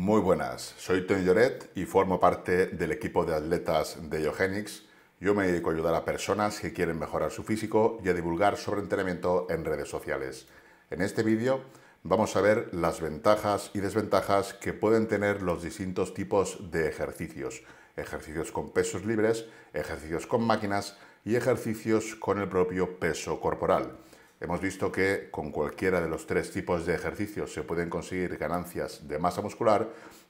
Muy buenas, soy Tony Lloret y formo parte del equipo de atletas de Yogenix. Yo me dedico a ayudar a personas que quieren mejorar su físico y a divulgar sobre entrenamiento en redes sociales. En este vídeo vamos a ver las ventajas y desventajas que pueden tener los distintos tipos de ejercicios. Ejercicios con pesos libres, ejercicios con máquinas y ejercicios con el propio peso corporal. Hemos visto que con cualquiera de los tres tipos de ejercicios se pueden conseguir ganancias de masa muscular,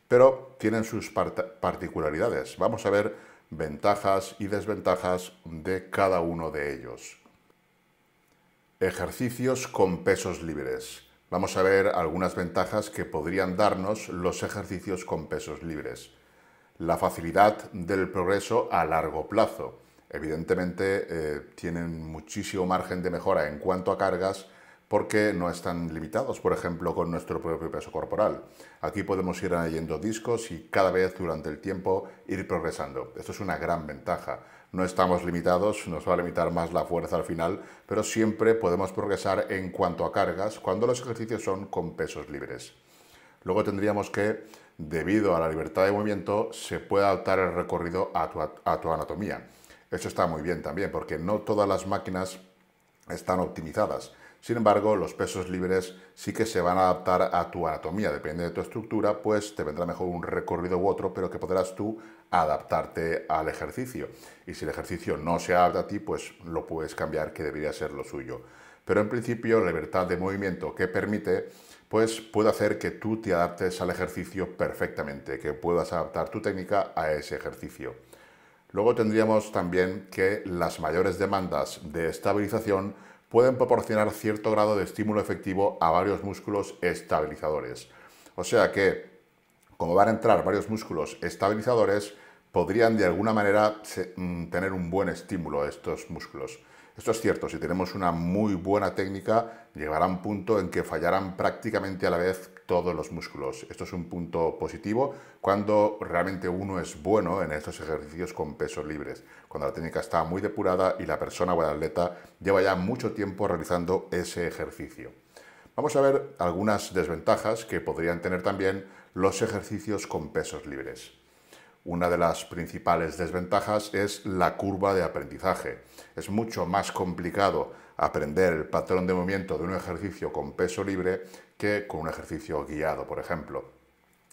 pero tienen sus particularidades. Vamos a ver ventajas y desventajas de cada uno de ellos. Ejercicios con pesos libres. Vamos a ver algunas ventajas que podrían darnos los ejercicios con pesos libres. La facilidad del progreso a largo plazo. Evidentemente eh, tienen muchísimo margen de mejora en cuanto a cargas porque no están limitados, por ejemplo, con nuestro propio peso corporal. Aquí podemos ir añadiendo discos y cada vez durante el tiempo ir progresando. Esto es una gran ventaja. No estamos limitados, nos va a limitar más la fuerza al final, pero siempre podemos progresar en cuanto a cargas cuando los ejercicios son con pesos libres. Luego tendríamos que, debido a la libertad de movimiento, se puede adaptar el recorrido a tu anatomía. Eso está muy bien también, porque no todas las máquinas están optimizadas. Sin embargo, los pesos libres sí que se van a adaptar a tu anatomía. Depende de tu estructura, pues te vendrá mejor un recorrido u otro, pero que podrás tú adaptarte al ejercicio. Y si el ejercicio no se adapta a ti, pues lo puedes cambiar, que debería ser lo suyo. Pero en principio, la libertad de movimiento que permite, pues puede hacer que tú te adaptes al ejercicio perfectamente, que puedas adaptar tu técnica a ese ejercicio. Luego tendríamos también que las mayores demandas de estabilización pueden proporcionar cierto grado de estímulo efectivo a varios músculos estabilizadores. O sea que, como van a entrar varios músculos estabilizadores, podrían de alguna manera mm, tener un buen estímulo estos músculos. Esto es cierto, si tenemos una muy buena técnica, llegará un punto en que fallarán prácticamente a la vez todos los músculos. Esto es un punto positivo cuando realmente uno es bueno en estos ejercicios con pesos libres, cuando la técnica está muy depurada y la persona o el atleta lleva ya mucho tiempo realizando ese ejercicio. Vamos a ver algunas desventajas que podrían tener también los ejercicios con pesos libres. Una de las principales desventajas es la curva de aprendizaje. Es mucho más complicado aprender el patrón de movimiento de un ejercicio con peso libre que con un ejercicio guiado, por ejemplo.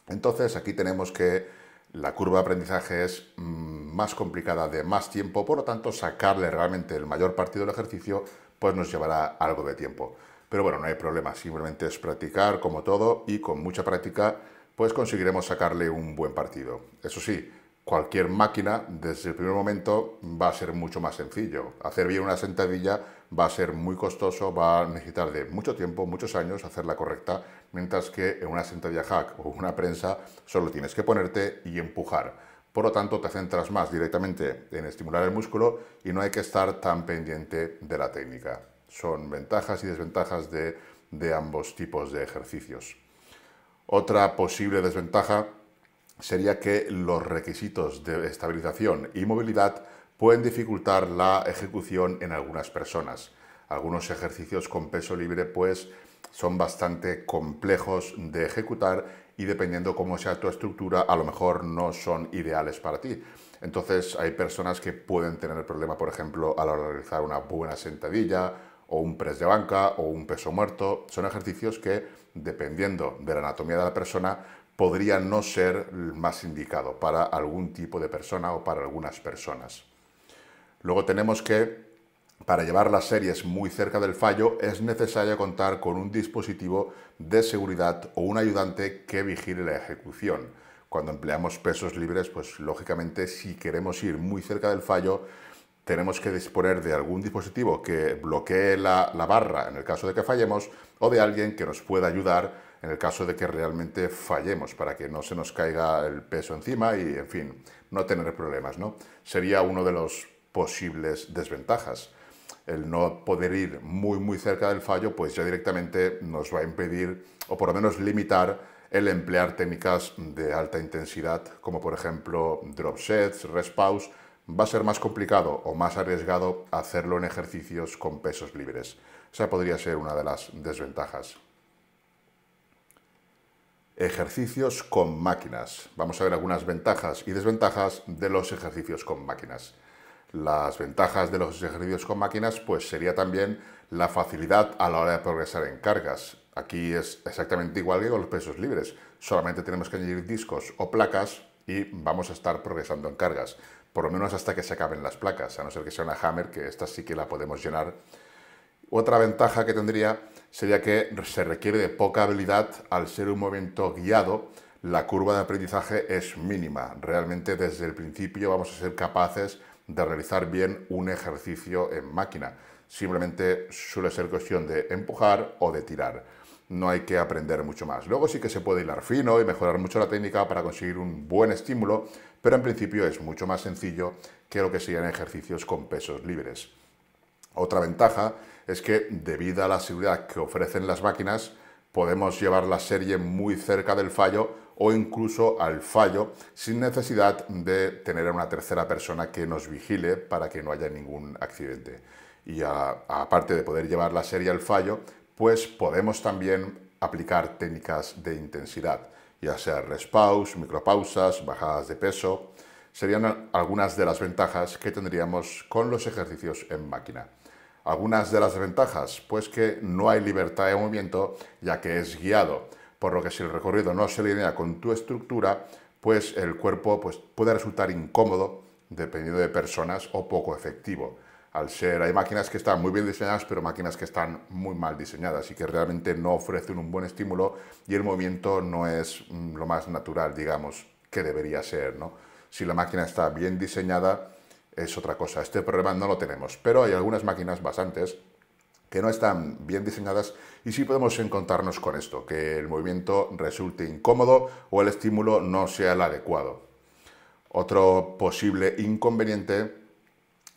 Entonces aquí tenemos que la curva de aprendizaje es mm, más complicada de más tiempo, por lo tanto sacarle realmente el mayor partido del ejercicio pues nos llevará algo de tiempo. Pero bueno, no hay problema, simplemente es practicar como todo y con mucha práctica pues conseguiremos sacarle un buen partido. Eso sí, cualquier máquina desde el primer momento va a ser mucho más sencillo. Hacer bien una sentadilla va a ser muy costoso, va a necesitar de mucho tiempo, muchos años hacerla correcta, mientras que en una sentadilla hack o una prensa solo tienes que ponerte y empujar. Por lo tanto, te centras más directamente en estimular el músculo y no hay que estar tan pendiente de la técnica. Son ventajas y desventajas de, de ambos tipos de ejercicios. Otra posible desventaja sería que los requisitos de estabilización y movilidad pueden dificultar la ejecución en algunas personas. Algunos ejercicios con peso libre pues son bastante complejos de ejecutar y dependiendo cómo sea tu estructura a lo mejor no son ideales para ti. Entonces hay personas que pueden tener problema por ejemplo al realizar una buena sentadilla o un press de banca o un peso muerto. Son ejercicios que dependiendo de la anatomía de la persona, podría no ser más indicado para algún tipo de persona o para algunas personas. Luego tenemos que, para llevar las series muy cerca del fallo, es necesario contar con un dispositivo de seguridad o un ayudante que vigile la ejecución. Cuando empleamos pesos libres, pues lógicamente si queremos ir muy cerca del fallo, tenemos que disponer de algún dispositivo que bloquee la, barra en el caso de que fallemos o de alguien que nos pueda ayudar en el caso de que realmente fallemos para que no se nos caiga el peso encima y, en fin, no tener problemas, ¿no? Sería uno de los posibles desventajas. El no poder ir muy, muy cerca del fallo, pues ya directamente nos va a impedir o por lo menos limitar el emplear técnicas de alta intensidad, como por ejemplo drop sets, respawns, va a ser más complicado o más arriesgado hacerlo en ejercicios con pesos libres. Esa podría ser una de las desventajas. Ejercicios con máquinas. Vamos a ver algunas ventajas y desventajas de los ejercicios con máquinas. Las ventajas de los ejercicios con máquinas pues sería también la facilidad a la hora de progresar en cargas. Aquí es exactamente igual que con los pesos libres. Solamente tenemos que añadir discos o placas y vamos a estar progresando en cargas por lo menos hasta que se acaben las placas, a no ser que sea una Hammer, que esta sí que la podemos llenar. Otra ventaja que tendría sería que se requiere de poca habilidad al ser un movimiento guiado, la curva de aprendizaje es mínima. Realmente desde el principio vamos a ser capaces de realizar bien un ejercicio en máquina. Simplemente suele ser cuestión de empujar o de tirar. No hay que aprender mucho más. Luego sí que se puede hilar fino y mejorar mucho la técnica para conseguir un buen estímulo, pero en principio es mucho más sencillo que lo que serían ejercicios con pesos libres. Otra ventaja es que, debido a la seguridad que ofrecen las máquinas, podemos llevar la serie muy cerca del fallo o incluso al fallo sin necesidad de tener a una tercera persona que nos vigile para que no haya ningún accidente. Y aparte de poder llevar la serie al fallo, pues podemos también aplicar técnicas de intensidad ya sea respaus, micropausas, bajadas de peso, serían algunas de las ventajas que tendríamos con los ejercicios en máquina. Algunas de las ventajas, pues que no hay libertad de movimiento ya que es guiado, por lo que si el recorrido no se alinea con tu estructura, pues el cuerpo pues, puede resultar incómodo dependiendo de personas o poco efectivo al ser, hay máquinas que están muy bien diseñadas, pero máquinas que están muy mal diseñadas y que realmente no ofrecen un buen estímulo y el movimiento no es mm, lo más natural, digamos, que debería ser, Si la máquina está bien diseñada es otra cosa, este problema no lo tenemos, pero hay algunas máquinas bastantes que no están bien diseñadas y sí podemos encontrarnos con esto, que el movimiento resulte incómodo o el estímulo no sea el adecuado. Otro posible inconveniente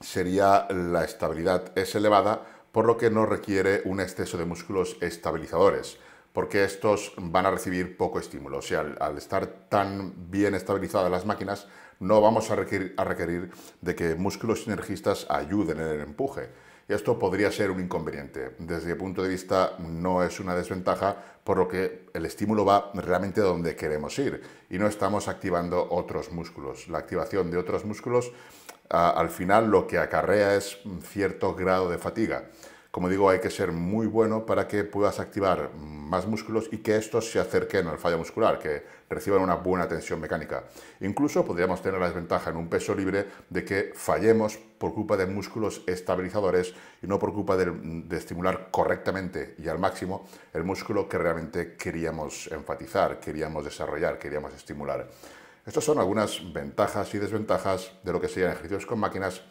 sería la estabilidad es elevada, por lo que no requiere un exceso de músculos estabilizadores, porque estos van a recibir poco estímulo. O sea, al, estar tan bien estabilizadas las máquinas, no vamos a requerir, a requerir de que músculos sinergistas ayuden en el empuje. Esto podría ser un inconveniente. Desde mi punto de vista no es una desventaja, por lo que el estímulo va realmente donde queremos ir y no estamos activando otros músculos. La activación de otros músculos al final lo que acarrea es cierto grado de fatiga. Como digo, hay que ser muy bueno para que puedas activar más músculos y que estos se acerquen al fallo muscular, que reciban una buena tensión mecánica. Incluso podríamos tener la desventaja en un peso libre de que fallemos por culpa de músculos estabilizadores y no por culpa de estimular correctamente y al máximo el músculo que realmente queríamos enfatizar, queríamos desarrollar, queríamos estimular. Estas son algunas ventajas y desventajas de lo que serían ejercicios con máquinas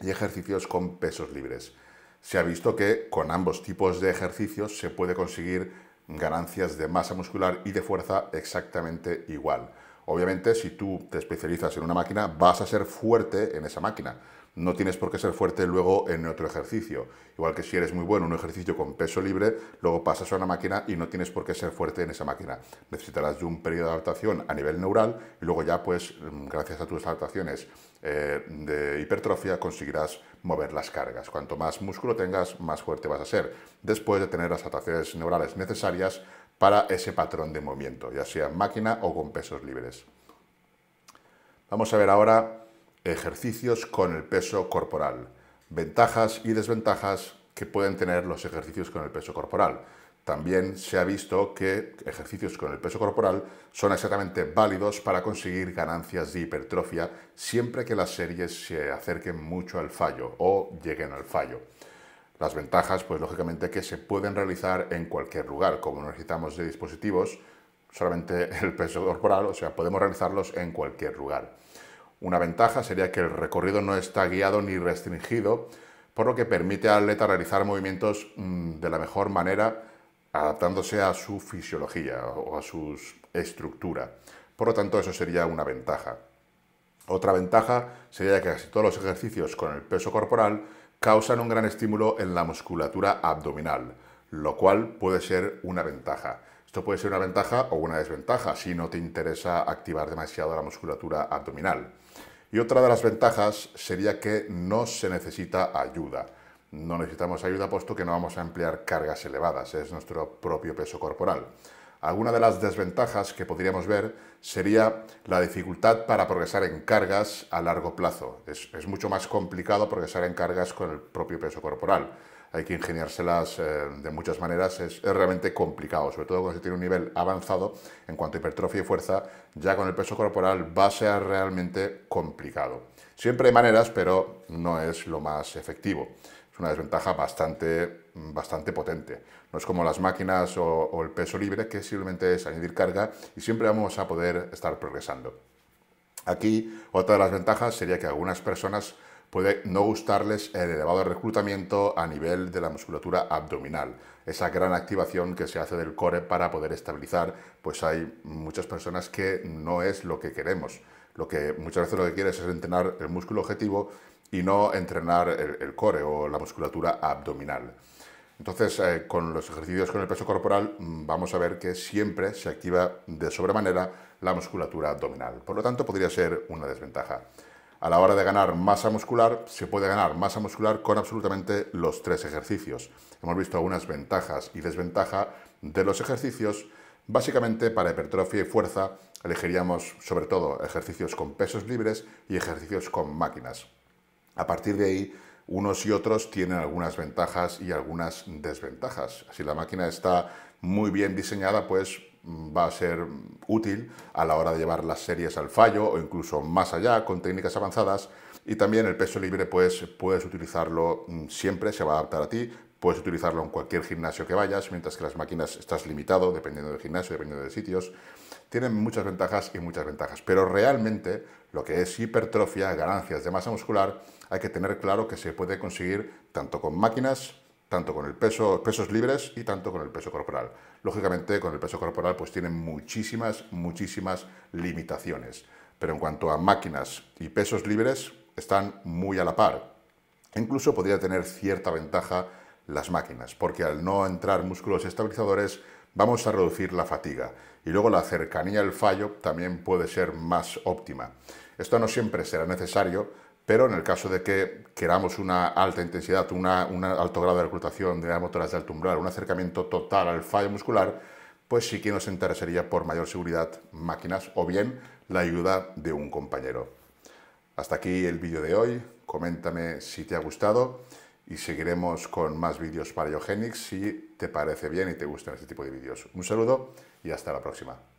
y ejercicios con pesos libres. Se ha visto que con ambos tipos de ejercicios se puede conseguir ganancias de masa muscular y de fuerza exactamente igual. Obviamente, si tú te especializas en una máquina, vas a ser fuerte en esa máquina no tienes por qué ser fuerte luego en otro ejercicio. Igual que si eres muy bueno en un ejercicio con peso libre, luego pasas a una máquina y no tienes por qué ser fuerte en esa máquina. Necesitarás de un periodo de adaptación a nivel neural y luego ya, pues, mm, gracias a tus adaptaciones eh, de hipertrofia, conseguirás mover las cargas. Cuanto más músculo tengas, más fuerte vas a ser, después de tener las adaptaciones neurales necesarias para ese patrón de movimiento, ya sea en máquina o con pesos libres. Vamos a ver ahora ejercicios con el peso corporal, ventajas y desventajas que pueden tener los ejercicios con el peso corporal. También se ha visto que ejercicios con el peso corporal son exactamente válidos para conseguir ganancias de hipertrofia siempre que las series se acerquen mucho al fallo o lleguen al fallo. Las ventajas, pues lógicamente que se pueden realizar en cualquier lugar, como no necesitamos de dispositivos, solamente el peso corporal, o sea, podemos realizarlos en cualquier lugar. Una ventaja sería que el recorrido no está guiado ni restringido, por lo que permite al atleta realizar movimientos mm, de la mejor manera adaptándose a su fisiología o a su estructura. Por lo tanto, eso sería una ventaja. Otra ventaja sería que casi todos los ejercicios con el peso corporal causan un gran estímulo en la musculatura abdominal, lo cual puede ser una ventaja. Esto puede ser una ventaja o una desventaja si no te interesa activar demasiado la musculatura abdominal. Y otra de las ventajas sería que no se necesita ayuda. No necesitamos ayuda puesto que no vamos a emplear cargas elevadas, es nuestro propio peso corporal. Alguna de las desventajas que podríamos ver sería la dificultad para progresar en cargas a largo plazo. Es, es mucho más complicado progresar en cargas con el propio peso corporal hay que ingeniárselas eh, de muchas maneras, es, realmente complicado, sobre todo cuando se tiene un nivel avanzado en cuanto a hipertrofia y fuerza, ya con el peso corporal va a ser realmente complicado. Siempre hay maneras, pero no es lo más efectivo. Es una desventaja bastante, bastante potente. No es como las máquinas o el peso libre, que simplemente es añadir carga y siempre vamos a poder estar progresando. Aquí otra de las ventajas sería que algunas personas puede no gustarles el elevado reclutamiento a nivel de la musculatura abdominal, esa gran activación que se hace del core para poder estabilizar, pues hay muchas personas que no es lo que queremos. Lo que muchas veces lo que quieres es entrenar el músculo objetivo y no entrenar el, core o la musculatura abdominal. Entonces, eh, con los ejercicios con el peso corporal, mm, vamos a ver que siempre se activa de sobremanera la musculatura abdominal. Por lo tanto, podría ser una desventaja a la hora de ganar masa muscular, se puede ganar masa muscular con absolutamente los tres ejercicios. Hemos visto algunas ventajas y desventajas de los ejercicios. Básicamente, para hipertrofia y fuerza, elegiríamos sobre todo ejercicios con pesos libres y ejercicios con máquinas. A partir de ahí, unos y otros tienen algunas ventajas y algunas desventajas. Si la máquina está muy bien diseñada, pues Mm, va a ser útil a la hora de llevar las series al fallo o incluso más allá con técnicas avanzadas. Y también el peso libre, pues puedes utilizarlo mm, siempre, se va a adaptar a ti, puedes utilizarlo en cualquier gimnasio que vayas, mientras que las máquinas estás limitado, dependiendo del gimnasio, dependiendo de sitios. Tienen muchas ventajas y muchas ventajas, pero realmente lo que es hipertrofia, ganancias de masa muscular, hay que tener claro que se puede conseguir tanto con máquinas, tanto con el peso, pesos libres y tanto con el peso corporal. Lógicamente, con el peso corporal, pues tienen muchísimas, muchísimas limitaciones. Pero en cuanto a máquinas y pesos libres, están muy a la par. Incluso podría tener cierta ventaja las máquinas, porque al no entrar músculos estabilizadores, vamos a reducir la fatiga. Y luego la cercanía al fallo también puede ser más óptima. Esto no siempre será necesario, pero en el caso de que queramos una alta intensidad, un alto grado de reclutación de las motoras de alto umbral, un acercamiento total al fallo muscular, pues sí que nos interesaría por mayor seguridad máquinas o bien la ayuda de un compañero. Hasta aquí el vídeo de hoy, coméntame si te ha gustado y seguiremos con más vídeos para Eugenics si te parece bien y te gustan este tipo de vídeos. Un saludo y hasta la próxima.